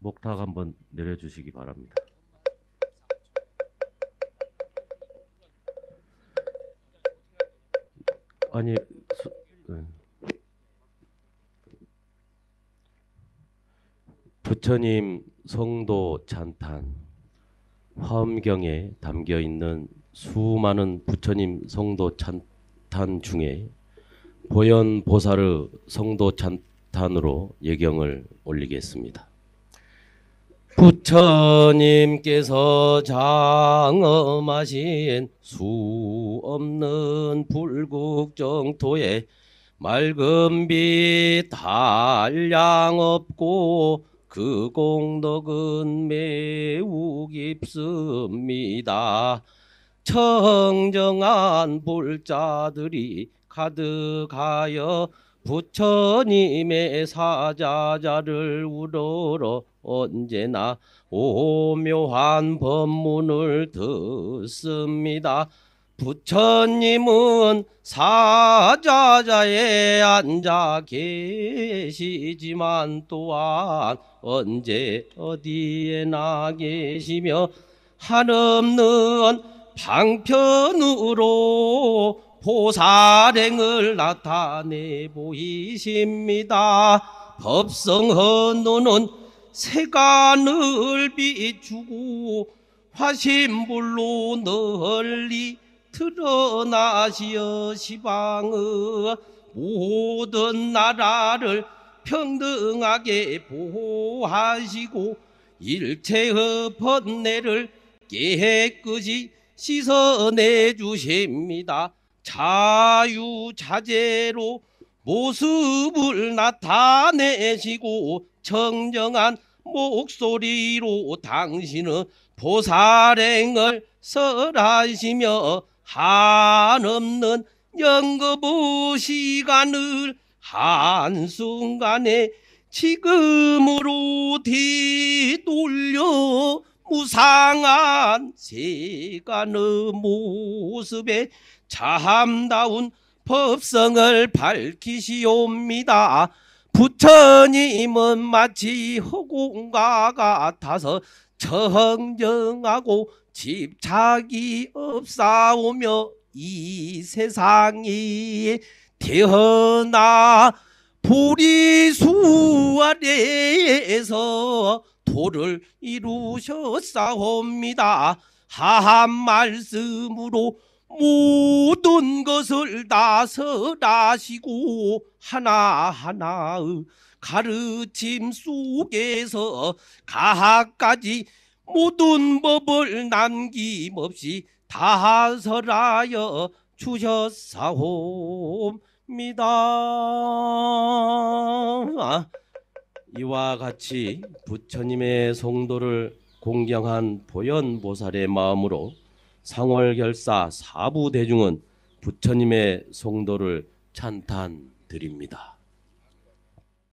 목탁 한번 내려주시기 바랍니다. 아니 수, 네. 부처님 성도 찬탄 화엄경에 담겨 있는 수많은 부처님 성도 찬탄 중에 보현 보살의 성도 찬탄으로 예경을 올리겠습니다. 부처님께서 장엄하신 수 없는 불국정토에 맑은 빛달량 없고 그 공덕은 매우 깊습니다. 청정한 불자들이 가득하여 부처님의 사자자를 우러러 언제나 오묘한 법문을 듣습니다. 부처님은 사자자에 앉아 계시지만 또한 언제 어디에나 계시며 한없는 방편으로 보살행을 나타내 보이십니다. 법성헌 노는 세간을 비추고 화신불로 널리 드러나시어 시방의 모든 나라를 평등하게 보호하시고 일체의 번뇌를 깨끗이 씻어내 주십니다. 자유자재로 모습을 나타내시고 청정한 목소리로 당신은 보살행을 설하시며 한없는 연거부 시간을 한순간에 지금으로 뒤돌려 무상한 세간의 모습에 참다운 법성을 밝히시옵니다. 부처님은 마치 허공과 같아서 청정하고 집착이 없사오며 이 세상이 태어나 보리수 아래에서 도를 이루셨사옵니다. 하한 말씀으로 모든 것을 다스라시고 하나하나의 가르침 속에서 가학까지 모든 법을 남김없이 다설하여 주셨사옵니다. 이와 같이 부처님의 성도를 공경한 보현보살의 마음으로 상월결사 사부 대중은 부처님의 송도를 찬탄 드립니다.